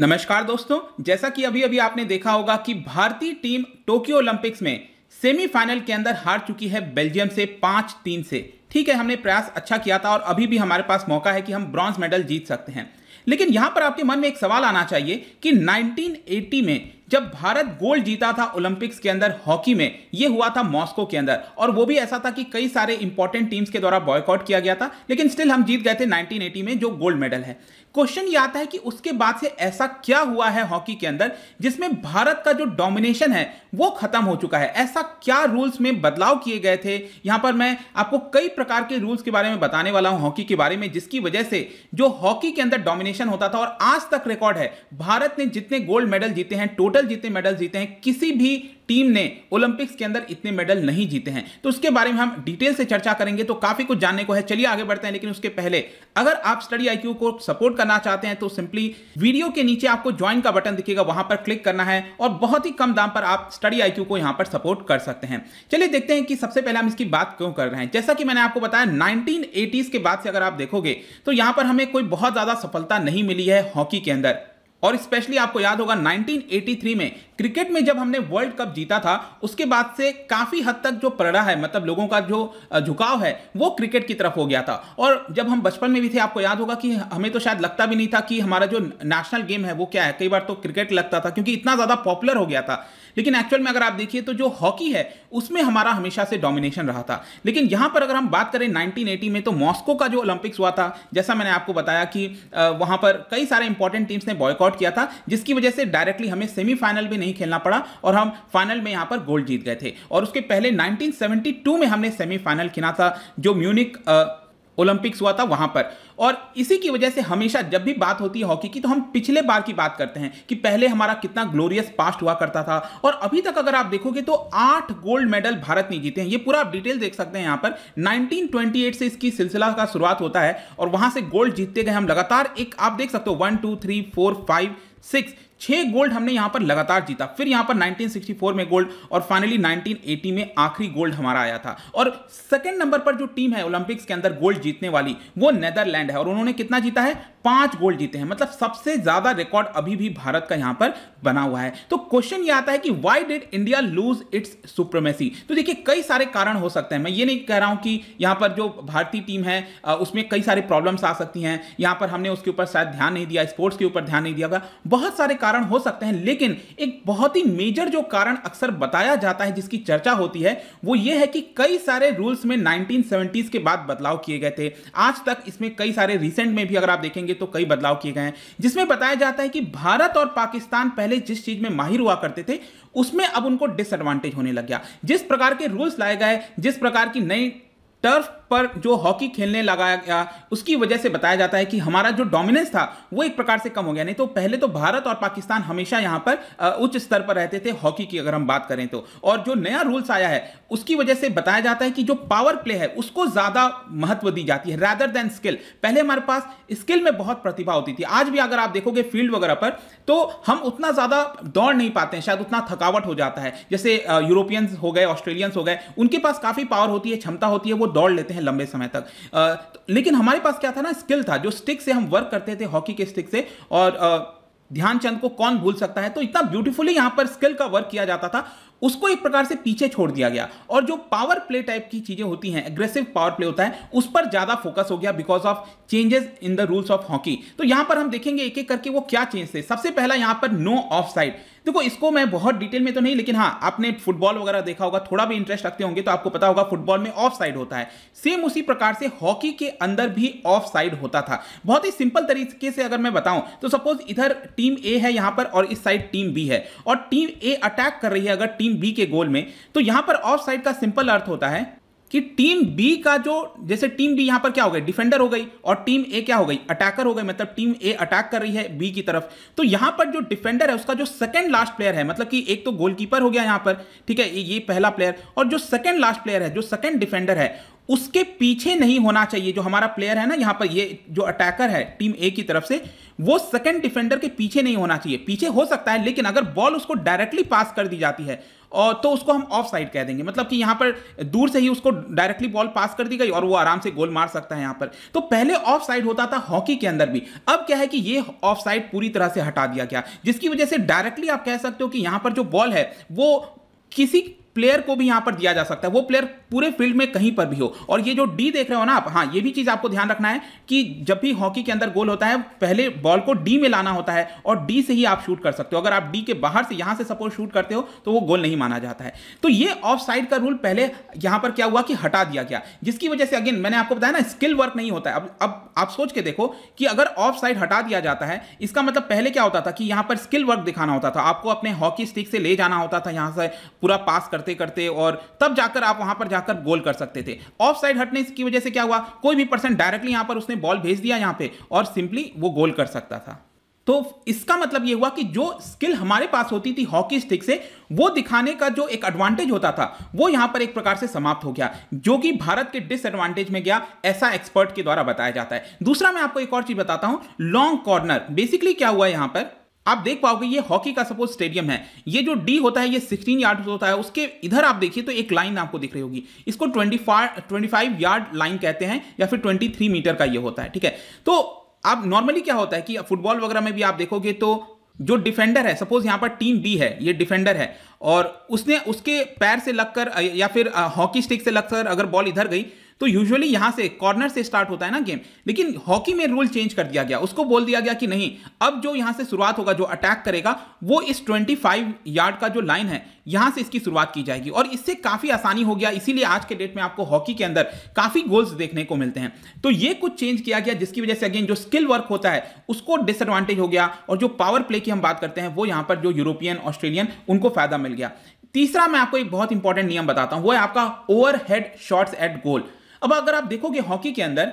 नमस्कार दोस्तों जैसा कि अभी अभी आपने देखा होगा कि भारतीय टीम टोक्यो ओलंपिक्स में सेमीफाइनल के अंदर हार चुकी है बेल्जियम से पांच तीन से ठीक है हमने प्रयास अच्छा किया था और अभी भी हमारे पास मौका है कि हम ब्रॉन्ज मेडल जीत सकते हैं लेकिन यहां पर आपके मन में एक सवाल आना चाहिए कि 1980 में जब भारत गोल्ड जीता था ओलंपिक्स के अंदर हॉकी में यह हुआ था मॉस्को के अंदर और वो भी ऐसा था कि कई सारे इंपॉर्टेंट टीम्स के द्वारा बॉयकॉट किया गया था लेकिन स्टिल हम जीत गए थे 1980 में जो गोल्ड मेडल है क्वेश्चन ये आता है कि उसके बाद से ऐसा क्या हुआ है हॉकी के अंदर जिसमें भारत का जो डोमिनेशन है वो खत्म हो चुका है ऐसा क्या रूल्स में बदलाव किए गए थे यहां पर मैं आपको कई प्रकार के रूल्स के बारे में बताने वाला हूं हॉकी के बारे में जिसकी वजह से जो हॉकी के अंदर डोमिनेशन होता था और आज तक रिकॉर्ड है भारत ने जितने गोल्ड मेडल जीते हैं टोटल टोटल जितने मेडल जीते हैं किसी भी टीम ने ओलंपिक्स के अंदर इतने मेडल नहीं जीते हैं तो उसके बारे में हम डिटेल से चर्चा करेंगे तो काफी कुछ जानने को है चलिए आगे बढ़ते हैं लेकिन उसके पहले अगर आप स्टडी आईक्यू को सपोर्ट करना चाहते हैं तो सिंपली वीडियो के नीचे आपको ज्वाइन का बटन दिखेगा वहां पर क्लिक करना है और बहुत ही कम दाम पर आप स्टडी आईक्यू को यहां पर सपोर्ट कर सकते हैं चलिए देखते हैं कि सबसे पहले हम इसकी बात क्यों कर रहे हैं जैसा कि मैंने आपको बताया नाइनटीन के बाद से अगर आप देखोगे तो यहां पर हमें कोई बहुत ज्यादा सफलता नहीं मिली है हॉकी के अंदर और स्पेशली आपको याद होगा 1983 में क्रिकेट में जब हमने वर्ल्ड कप जीता था उसके बाद से काफ़ी हद तक जो पड़ा है मतलब लोगों का जो झुकाव है वो क्रिकेट की तरफ हो गया था और जब हम बचपन में भी थे आपको याद होगा कि हमें तो शायद लगता भी नहीं था कि हमारा जो नेशनल गेम है वो क्या है कई बार तो क्रिकेट लगता था क्योंकि इतना ज़्यादा पॉपुलर हो गया था लेकिन एक्चुअल में अगर आप देखिए तो जो हॉकी है उसमें हमारा हमेशा से डोमिनेशन रहा था लेकिन यहाँ पर अगर हम बात करें नाइनटीन में तो मॉस्को का जो ओलंपिक्स हुआ था जैसा मैंने आपको बताया कि वहाँ पर कई सारे इंपॉर्टेंट टीम्स ने बॉयकआउट किया था जिसकी वजह से डायरेक्टली हमें सेमीफाइनल भी नहीं खेलना पड़ा और हम फाइनल में यहां पर गोल्ड जीत गए थे और उसके पहले 1972 में हमने सेमीफाइनल खेला था जो म्यूनिक ओलंपिक्स हुआ था वहां पर और इसी की वजह से हमेशा जब भी बात होती है हॉकी की तो हम पिछले बार की बात करते हैं कि पहले हमारा कितना ग्लोरियस पास्ट हुआ करता था और अभी तक अगर आप देखोगे तो आठ गोल्ड मेडल भारत ने जीते हैं ये पूरा आप डिटेल देख सकते हैं यहाँ पर 1928 से इसकी सिलसिला का शुरुआत होता है और वहां से गोल्ड जीतते गए हम लगातार एक आप देख सकते हो one two three four five six छह गोल्ड हमने यहां पर लगातार जीता फिर यहां पर 1964 में गोल्ड और फाइनली 1980 में आखिरी गोल्ड हमारा आया था और सेकंड नंबर पर जो टीम है ओलंपिक्स के अंदर गोल्ड जीतने वाली वो नेदरलैंड है और उन्होंने कितना जीता है पांच गोल्ड जीते हैं मतलब सबसे ज्यादा रिकॉर्ड अभी भी भारत का यहां पर बना हुआ है तो क्वेश्चन ये आता है कि why did India lose its supremacy तो देखिए कई सारे कारण हो सकते हैं मैं ये नहीं कह रहा हूं कि यहां पर जो भारतीय टीम है उसमें कई सारे प्रॉब्लम्स आ सकती हैं यहां पर हमने उसके ऊपर शायद ध्यान नहीं दिया स्पोर्ट्स के ऊपर ध्यान नहीं दिया बहुत सारे कारण हो सकते हैं लेकिन एक बहुत ही मेजर जो कारण अक्सर बताया जाता है जिसकी चर्चा होती है वो ये है कि कई सारे रूल्स में नाइनटीन के बाद बदलाव किए गए थे आज तक इसमें कई सारे रिसेंट में भी अगर आप देखेंगे तो कई बदलाव किए गए हैं जिसमें बताया जाता है कि भारत और पाकिस्तान पहले जिस चीज में माहिर हुआ करते थे उसमें अब उनको डिसएडवांटेज होने लग गया जिस प्रकार के रूल्स लाए गए जिस प्रकार की नई टर्फ पर जो हॉकी खेलने लगाया गया उसकी वजह से बताया जाता है कि हमारा जो डोमिनेंस था वो एक प्रकार से कम हो गया नहीं तो पहले तो भारत और पाकिस्तान हमेशा यहाँ पर उच्च स्तर पर रहते थे हॉकी की अगर हम बात करें तो और जो नया रूल्स आया है उसकी वजह से बताया जाता है कि जो पावर प्ले है उसको ज़्यादा महत्व दी जाती है रैदर देन स्किल पहले हमारे पास स्किल में बहुत प्रतिभा होती थी आज भी अगर आप देखोगे फील्ड वगैरह पर तो हम उतना ज़्यादा दौड़ नहीं पाते हैं शायद उतना थकावट हो जाता है जैसे यूरोपियंस हो गए ऑस्ट्रेलियंस हो गए उनके पास काफ़ी पावर होती है क्षमता होती है वो दौड़ लेते हैं लंबे समय तक आ, तो, लेकिन हमारे पास क्या था ना स्किल था जो स्टिक से हम वर्क करते थे हॉकी के स्टिक से और आ, ध्यानचंद को कौन भूल सकता है तो इतना ब्यूटीफुली यहां पर स्किल का वर्क किया जाता था उसको एक प्रकार से पीछे छोड़ दिया गया और जो पावर प्ले टाइप की चीज़ें होती हैं एग्रेसिव पावर प्ले होता है उस पर ज़्यादा फोकस हो गया because of changes in the rules of hockey तो यहां पर हम देखेंगे एक एक करके वो क्या चेंज थे सबसे पहला यहां पर नो ऑफ साइड देखो इसको मैं बहुत डिटेल में तो नहीं लेकिन हाँ आपने फुटबॉल वगैरह देखा होगा थोड़ा भी इंटरेस्ट रखते होंगे तो आपको पता होगा फुटबॉल में ऑफ साइड होता है सेम उसी प्रकार से हॉकी के अंदर भी ऑफ साइड होता था बहुत ही सिंपल तरीके से अगर मैं बताऊं तो सपोज इधर टीम ए है यहां पर और इस साइड टीम बी है और टीम ए अटैक कर रही है अगर टीम टीम बी के गोल में तो यहां पर ऑफ साइड का सिंपल अर्थ होता है कि टीम बी का जो जैसे टीम बी यहां पर क्या हो गई डिफेंडर हो गई और टीम ए क्या हो गई अटैकर हो गई मतलब टीम ए अटैक कर रही है बी की तरफ तो यहां पर जो डिफेंडर है उसका जो सेकंड लास्ट प्लेयर है मतलब कि एक तो गोलकीपर हो गया यहां पर ठीक है ये पहला प्लेयर और जो सेकंड लास्ट प्लेयर है जो सेकंड डिफेंडर है उसके पीछे नहीं होना चाहिए जो हमारा प्लेयर है ना यहां पर ये जो अटैकर है टीम ए की तरफ से वो सेकंड डिफेंडर के पीछे नहीं होना चाहिए पीछे हो सकता है लेकिन अगर बॉल उसको डायरेक्टली पास कर दी जाती है और तो उसको हम ऑफ साइड कह देंगे मतलब कि यहाँ पर दूर से ही उसको डायरेक्टली बॉल पास कर दी गई और वो आराम से गोल मार सकता है यहाँ पर तो पहले ऑफ साइड होता था हॉकी के अंदर भी अब क्या है कि ये ऑफ साइड पूरी तरह से हटा दिया गया जिसकी वजह से डायरेक्टली आप कह सकते हो कि यहाँ पर जो बॉल है वो किसी प्लेयर को भी यहां पर दिया जा सकता है वो प्लेयर पूरे फील्ड में कहीं पर भी हो और ये जो डी देख रहे हो ना आप हाँ ये भी चीज़ आपको ध्यान रखना है कि जब भी हॉकी के अंदर गोल होता है पहले बॉल को डी में लाना होता है और डी से ही आप शूट कर सकते हो अगर आप डी के बाहर से यहां से सपोज शूट करते हो तो वो गोल नहीं माना जाता है तो ये ऑफ साइड का रूल पहले यहां पर क्या हुआ कि हटा दिया गया जिसकी वजह से अगेन मैंने आपको बताया ना स्किल वर्क नहीं होता है अब अब आप सोच के देखो कि अगर ऑफ साइड हटा दिया जाता है इसका मतलब पहले क्या होता था कि यहां पर स्किल वर्क दिखाना होता था आपको अपने हॉकी स्टिक से ले जाना होता था यहां से पूरा पास करते करते और तब जाकर आप वहां पर जाकर जाकर गोल कर सकते थे ऑफ साइड हटने की वजह से क्या हुआ कोई भी पर्सन डायरेक्टली यहां पर उसने बॉल भेज दिया यहां पे और सिंपली वो गोल कर सकता था तो इसका मतलब ये हुआ कि जो स्किल हमारे पास होती थी हॉकी स्टिक से वो दिखाने का जो एक एडवांटेज होता था वो यहां पर एक प्रकार से समाप्त हो गया जो कि भारत के डिसएडवांटेज में गया ऐसा एक्सपर्ट के द्वारा बताया जाता है दूसरा मैं आपको एक और चीज बताता हूं लॉन्ग कॉर्नर बेसिकली क्या हुआ यहां पर आप देख पाओगे ये हॉकी का सपोज स्टेडियम है ये जो डी होता है ये 16 यार्ड होता है उसके इधर आप देखिए तो एक लाइन आपको दिख रही होगी इसको 25 25 यार्ड लाइन कहते हैं या फिर 23 मीटर का ये होता है ठीक है तो आप नॉर्मली क्या होता है कि फुटबॉल वगैरह में भी आप देखोगे तो जो डिफेंडर है सपोज यहाँ पर टीम बी है ये डिफेंडर है और उसने उसके पैर से लगकर या फिर हॉकी स्टिक से लगकर अगर बॉल इधर गई तो यूजुअली यहां से कॉर्नर से स्टार्ट होता है ना गेम लेकिन हॉकी में रूल चेंज कर दिया गया उसको बोल दिया गया कि नहीं अब जो यहां से शुरुआत होगा जो अटैक करेगा वो इस 25 यार्ड का जो लाइन है यहां से इसकी शुरुआत की जाएगी और इससे काफी आसानी हो गया इसीलिए आज के डेट में आपको हॉकी के अंदर काफी गोल्स देखने को मिलते हैं तो ये कुछ चेंज किया गया जिसकी वजह से अगेन जो स्किल वर्क होता है उसको डिसएडवांटेज हो गया और जो पावर प्ले की हम बात करते हैं वो यहां पर जो यूरोपियन ऑस्ट्रेलियन उनको फायदा मिल गया तीसरा मैं आपको एक बहुत इंपॉर्टेंट नियम बताता हूं वो है आपका overhead shots at goal अब अगर आप देखोगे हॉकी के अंदर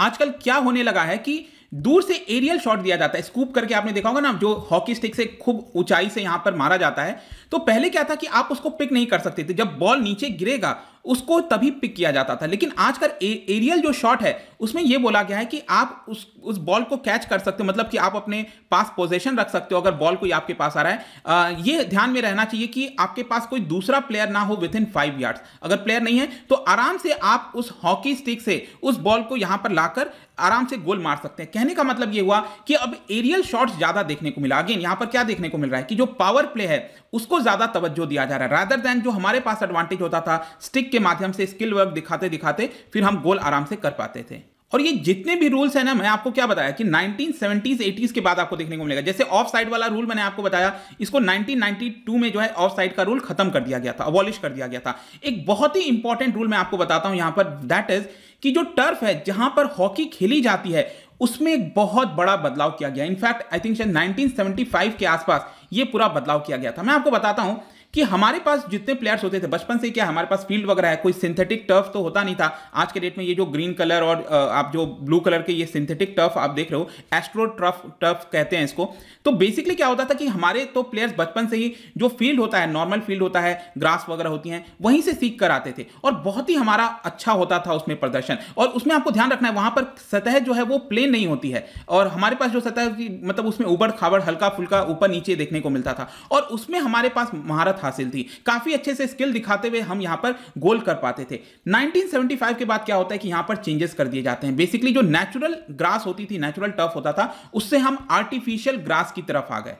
आजकल क्या होने लगा है कि दूर से एरियल शॉट दिया जाता है स्कूप करके आपने देखा होगा ना जो हॉकी स्टिक से खूब ऊंचाई से यहां पर मारा जाता है तो पहले क्या था कि आप उसको पिक नहीं कर सकते थे जब बॉल नीचे गिरेगा उसको तभी पिक किया जाता था लेकिन आजकल एरियल जो शॉट है उसमें यह बोला गया है कि आप उस उस बॉल को कैच कर सकते हो मतलब कि आप अपने पास पोजीशन रख सकते हो अगर बॉल कोई आपके पास आ रहा है आ, ये ध्यान में रहना चाहिए कि आपके पास कोई दूसरा प्लेयर ना हो विद इन फाइव यार्ड्स अगर प्लेयर नहीं है तो आराम से आप उस हॉकी स्टिक से उस बॉल को यहां पर लाकर आराम से गोल मार सकते हैं कहने का मतलब यह हुआ कि अब एरियल शॉट्स ज्यादा देखने को मिला अगेन यहां पर क्या देखने को मिल रहा है कि जो पावर प्ले है उसको ज्यादा तवज्जो दिया जा रहा है रादर दैन जो हमारे पास एडवांटेज होता था स्टिक के माध्यम से स्किल वर्क दिखाते दिखाते फिर हम गोल आराम से कर पाते थे और ये जितने भी रूल्स हैं ना मैं आपको क्या बताया कि 1970s 80s के बाद आपको देखने को मिलेगा जैसे ऑफ साइड वाला रूल मैंने आपको बताया इसको 1992 में जो है ऑफ साइड का रूल खत्म कर दिया गया था अबॉलिश कर दिया गया था एक बहुत ही इंपॉर्टेंट रूल मैं आपको बताता हूं यहां पर दैट इज कि जो टर्फ है जहां पर हॉकी खेली जाती है उसमें एक बहुत बड़ा बदलाव किया गया इनफैक्ट आई थिंक शायद 1975 के आसपास ये पूरा बदलाव किया गया था मैं आपको बताता हूं कि हमारे पास जितने प्लेयर्स होते थे बचपन से क्या हमारे पास फील्ड वगैरह है कोई सिंथेटिक टर्फ तो होता नहीं था आज के डेट में ये जो ग्रीन कलर और आप जो ब्लू कलर के ये सिंथेटिक टर्फ आप देख रहे हो एस्ट्रो टर्फ टर्फ कहते हैं इसको तो बेसिकली क्या होता था कि हमारे तो प्लेयर्स बचपन से ही जो फील्ड होता है नॉर्मल फील्ड होता है ग्रास वगैरह होती हैं वहीं से सीख कर आते थे और बहुत ही हमारा अच्छा होता था उसमें प्रदर्शन और उसमें आपको ध्यान रखना है वहां पर सतह जो है वो प्लेन नहीं होती है और हमारे पास जो सतह मतलब उसमें उबड़ खाबड़ हल्का फुल्का ऊपर नीचे देखने को मिलता था और उसमें हमारे पास महारत हासिल थी काफी अच्छे से स्किल दिखाते हुए हम यहां पर गोल कर पाते थे 1975 के बाद क्या होता है कि यहां पर चेंजेस कर दिए जाते हैं बेसिकली जो नेचुरल ग्रास होती थी नेचुरल टर्फ होता था उससे हम आर्टिफिशियल ग्रास की तरफ आ गए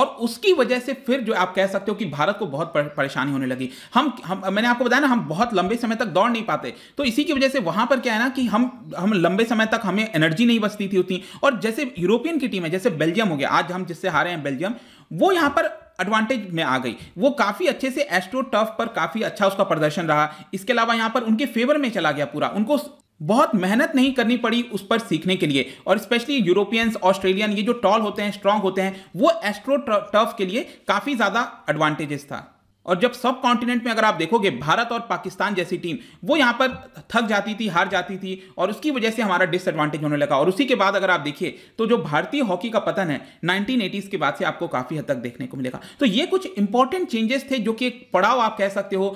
और उसकी वजह से फिर जो आप कह सकते हो कि भारत को बहुत परेशानी होने लगी हम, हम मैंने आपको बताया ना हम बहुत लंबे समय तक दौड़ नहीं पाते तो इसी की वजह से वहां पर क्या है ना कि हम हम लंबे समय तक हमें एनर्जी नहीं बचती थी उतनी और जैसे यूरोपियन की टीम है जैसे बेल्जियम हो गया आज हम जिससे हारे हैं बेल्जियम वो यहां पर एडवांटेज में आ गई वो काफ़ी अच्छे से एस्ट्रो टफ पर काफ़ी अच्छा उसका प्रदर्शन रहा इसके अलावा यहाँ पर उनके फेवर में चला गया पूरा उनको बहुत मेहनत नहीं करनी पड़ी उस पर सीखने के लिए और स्पेशली यूरोपियंस ऑस्ट्रेलियन ये जो टॉल होते हैं स्ट्रांग होते हैं वो एस्ट्रो टफ के लिए काफ़ी ज़्यादा एडवांटेजेस था और जब सब कॉन्टिनेंट में अगर आप देखोगे भारत और पाकिस्तान जैसी टीम वो यहाँ पर थक जाती थी हार जाती थी और उसकी वजह से हमारा डिसएडवांटेज होने लगा और उसी के बाद अगर आप देखिए तो जो भारतीय हॉकी का पतन है नाइनटीन के बाद से आपको काफ़ी हद तक देखने को मिलेगा तो ये कुछ इंपॉर्टेंट चेंजेस थे जो कि एक पड़ाव आप कह सकते हो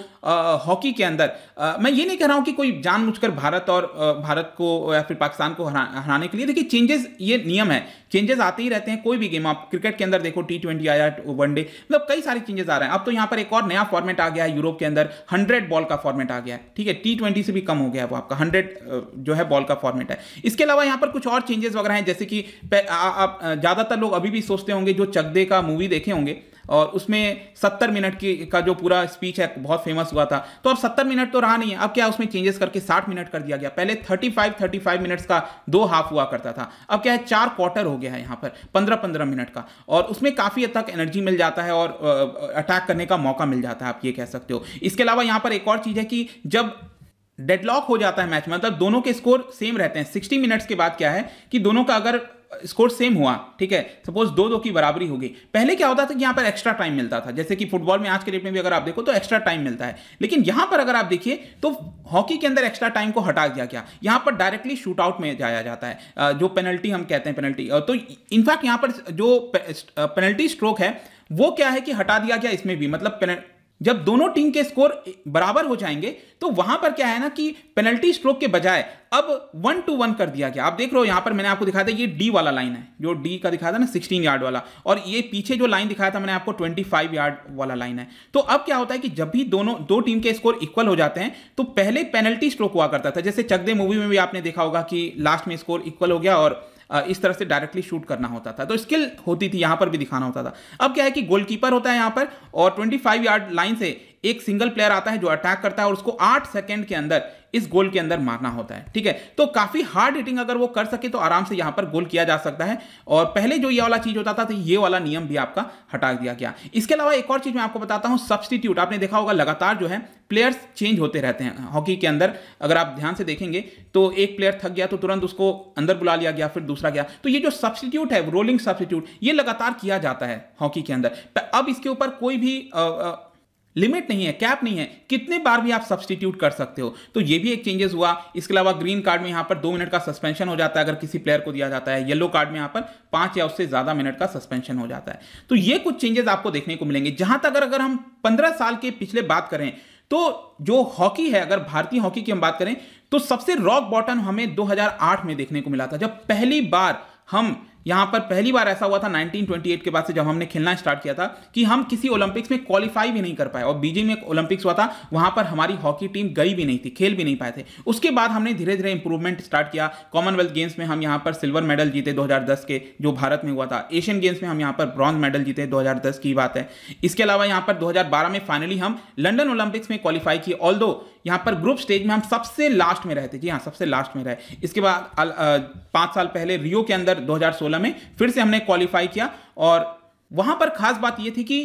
हॉकी के अंदर आ, मैं ये नहीं कह रहा हूँ कि कोई जानबूझकर भारत और आ, भारत को या फिर पाकिस्तान को हराने के लिए देखिए चेंजेस ये नियम है चेंजेस आते ही रहते हैं कोई भी गेम आप क्रिकेट के अंदर देखो टी ट्वेंटी आया वनडे मतलब कई सारे चेंजेस आ रहे हैं अब तो यहाँ पर एक और और नया फॉर्मेट आ गया है यूरोप के अंदर हंड्रेड बॉल का फॉर्मेट आ गया है ठीक है टी ट्वेंटी से भी कम हो गया है वो आपका हंड्रेड जो है बॉल का फॉर्मेट है इसके अलावा यहाँ पर कुछ और चेंजेस वगैरह हैं जैसे कि आप ज़्यादातर लोग अभी भी सोचते होंगे जो चकदे का मूवी देखे होंगे और उसमें सत्तर मिनट की का जो पूरा स्पीच है बहुत फेमस हुआ था तो अब सत्तर मिनट तो रहा नहीं है अब क्या उसमें चेंजेस करके साठ मिनट कर दिया गया पहले thirty five thirty five minutes का दो हाफ हुआ करता था अब क्या है चार क्वार्टर हो गया है यहाँ पर पंद्रह पंद्रह मिनट का और उसमें काफ़ी हद तक एनर्जी मिल जाता है और अटैक करने का मौका मिल जाता है आप ये कह सकते हो इसके अलावा यहाँ पर एक और चीज़ है कि जब डेडलॉक हो जाता है मैच में मतलब दोनों के स्कोर सेम रहते हैं 60 मिनट्स के बाद क्या है कि दोनों का अगर स्कोर सेम हुआ ठीक है सपोज दो दो की बराबरी होगी पहले क्या होता था कि यहाँ पर एक्स्ट्रा टाइम मिलता था जैसे कि फुटबॉल में आज के डेट में भी अगर आप देखो तो एक्स्ट्रा टाइम मिलता है लेकिन यहाँ पर अगर आप देखिए तो हॉकी के अंदर एक्स्ट्रा टाइम को हटा दिया गया यहाँ पर डायरेक्टली शूट आउट में जाया जाता है जो पेनल्टी हम कहते हैं पेनल्टी तो इनफैक्ट यहाँ पर जो पेनल्टी स्ट्रोक है वो क्या है कि हटा दिया गया इसमें भी मतलब जब दोनों टीम के स्कोर बराबर हो जाएंगे तो वहां पर क्या है ना कि पेनल्टी स्ट्रोक के बजाय अब वन टू वन कर दिया गया आप देख रहे हो यहां पर मैंने आपको दिखाया था ये डी वाला लाइन है जो डी का दिखाया था ना सिक्सटीन यार्ड वाला और ये पीछे जो लाइन दिखाया था मैंने आपको ट्वेंटी फाइव यार्ड वाला लाइन है तो अब क्या होता है कि जब भी दोनों दो टीम के स्कोर इक्वल हो जाते हैं तो पहले पेनल्टी स्ट्रोक हुआ करता था जैसे चकदे मूवी में भी आपने देखा होगा कि लास्ट में स्कोर इक्वल हो गया और इस तरह से डायरेक्टली शूट करना होता था तो स्किल होती थी यहां पर भी दिखाना होता था अब क्या है कि गोलकीपर होता है यहां पर और 25 यार्ड लाइन से एक सिंगल प्लेयर आता है जो अटैक करता है और उसको आठ सेकेंड के अंदर इस गोल के अंदर मारना होता है ठीक है तो काफी हार्ड हिटिंग अगर वो कर सके तो आराम से यहां पर गोल किया जा सकता है और पहले जो ये वाला चीज होता था तो ये वाला नियम भी आपका हटा दिया गया इसके अलावा एक और चीज मैं आपको बताता हूं सब्सटीट्यूट आपने देखा होगा लगातार जो है प्लेयर्स चेंज होते रहते हैं हॉकी के अंदर अगर आप ध्यान से देखेंगे तो एक प्लेयर थक गया तो तुरंत उसको अंदर बुला लिया गया फिर दूसरा गया तो ये जो सब्सटीट्यूट है रोलिंग सब्सटीट्यूट ये लगातार किया जाता है हॉकी के अंदर अब इसके ऊपर कोई भी लिमिट नहीं है कैप नहीं है कितने बार भी आप सब्सटीट्यूट कर सकते हो तो ये भी एक चेंजेस हुआ इसके अलावा ग्रीन कार्ड में यहाँ पर दो मिनट का सस्पेंशन हो जाता है अगर किसी प्लेयर को दिया जाता है येलो कार्ड में यहाँ पर पाँच या उससे ज़्यादा मिनट का सस्पेंशन हो जाता है तो ये कुछ चेंजेस आपको देखने को मिलेंगे जहाँ तक अगर, हम पंद्रह साल के पिछले बात करें तो जो हॉकी है अगर भारतीय हॉकी की हम बात करें तो सबसे रॉक बॉटन हमें 2008 में देखने को मिला था जब पहली बार हम यहां पर पहली बार ऐसा हुआ था 1928 के बाद से जब हमने खेलना स्टार्ट किया था कि हम किसी ओलंपिक्स में क्वालिफाई भी नहीं कर पाए और बीजिंग में ओलंपिक्स हुआ था वहां पर हमारी हॉकी टीम गई भी नहीं थी खेल भी नहीं पाए थे उसके बाद हमने धीरे धीरे इंप्रूवमेंट स्टार्ट किया कॉमनवेल्थ गेम्स में हम यहां पर सिल्वर मेडल जीते दो के जो भारत में हुआ था एशियन गेम्स में हम यहां पर ब्रॉन्ज मेडल जीते दो की बात है इसके अलावा यहां पर दो में फाइनली हम लंडन ओलंपिक्स में क्वालिफाई किए ऑल यहाँ पर ग्रुप स्टेज में हम सबसे लास्ट में रहे थे जी हाँ सबसे लास्ट में रहे इसके बाद पाँच साल पहले रियो के अंदर 2016 में फिर से हमने क्वालिफाई किया और वहाँ पर खास बात ये थी कि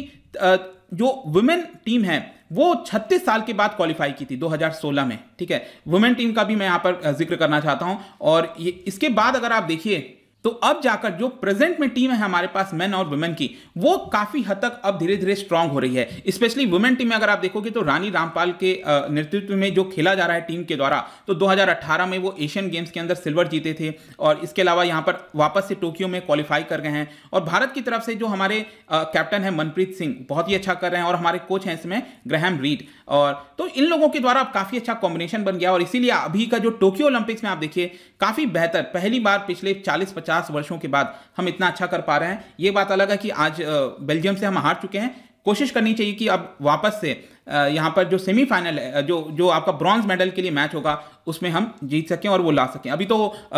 जो वुमेन टीम है वो 36 साल के बाद क्वालिफाई की थी 2016 में ठीक है वुमेन टीम का भी मैं यहाँ पर जिक्र करना चाहता हूँ और ये इसके बाद अगर आप देखिए तो अब जाकर जो प्रेजेंट में टीम है हमारे पास मेन और वुमेन की वो काफी हद तक अब धीरे धीरे स्ट्रांग हो रही है स्पेशली वुमेन टीम में अगर आप देखोगे तो रानी रामपाल के नेतृत्व में जो खेला जा रहा है टीम के द्वारा तो 2018 में वो एशियन गेम्स के अंदर सिल्वर जीते थे और इसके अलावा यहां पर वापस से टोक्यो में क्वालिफाई कर गए हैं और भारत की तरफ से जो हमारे कैप्टन है मनप्रीत सिंह बहुत ही अच्छा कर रहे हैं और हमारे कोच हैं इसमें ग्रहम रीड और तो इन लोगों के द्वारा अब काफी अच्छा कॉम्बिनेशन बन गया और इसीलिए अभी का जो टोक्यो ओलंपिक्स में आप देखिए काफी बेहतर पहली बार पिछले चालीस पचास पचास वर्षों के बाद हम इतना अच्छा कर पा रहे हैं ये बात अलग है कि आज बेल्जियम से हम हार चुके हैं कोशिश करनी चाहिए कि अब वापस से यहाँ पर जो सेमीफाइनल है जो जो आपका ब्रॉन्ज मेडल के लिए मैच होगा उसमें हम जीत सकें और वो ला सकें अभी तो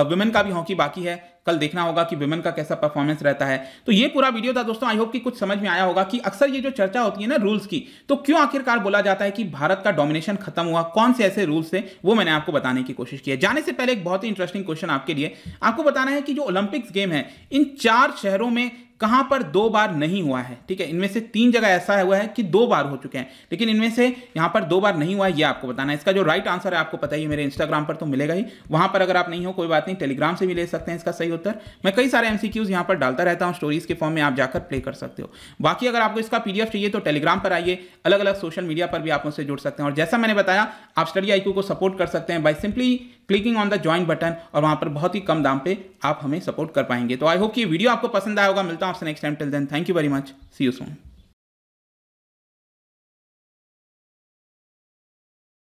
वुमेन का भी हॉकी बाकी है कल देखना होगा कि वुमेन का कैसा परफॉर्मेंस रहता है तो ये पूरा वीडियो था दोस्तों आई होप कि कुछ समझ में आया होगा कि अक्सर ये जो चर्चा होती है ना रूल्स की तो क्यों आखिरकार बोला जाता है कि भारत का डोमिनेशन खत्म हुआ कौन से ऐसे रूल्स थे वो मैंने आपको बताने की कोशिश की है जाने से पहले एक बहुत ही इंटरेस्टिंग क्वेश्चन आपके लिए आपको बताना है कि जो ओलंपिक्स गेम है इन चार शहरों में कहाँ पर दो बार नहीं हुआ है ठीक है इनमें से तीन जगह ऐसा हुआ है कि दो बार हो चुके हैं लेकिन इनमें से यहाँ पर दो बार नहीं हुआ है ये आपको बताना है इसका जो राइट आंसर है आपको पता ही मेरे इंस्टाग्राम पर तो मिलेगा ही वहां पर अगर आप नहीं हो कोई बात नहीं टेलीग्राम से भी ले सकते हैं इसका सही उत्तर मैं कई सारे एमसीक्यूज यहाँ पर डालता रहता हूँ स्टोरीज के फॉर्म में आप जाकर प्ले कर सकते हो बाकी अगर आपको इसका पीडीएफ चाहिए तो टेलीग्राम पर आइए अलग अलग सोशल मीडिया पर भी आप उनसे जुड़ सकते हैं और जैसा मैंने बताया आप स्टडी आईक्यू को सपोर्ट कर सकते हैं by simply clicking on the join button और वहाँ पर बहुत ही कम दाम पे आप हमें सपोर्ट कर पाएंगे तो आई होप कि वीडियो आपको पसंद आया होगा मिलता हूं आपसे next time till then thank you very much see you Son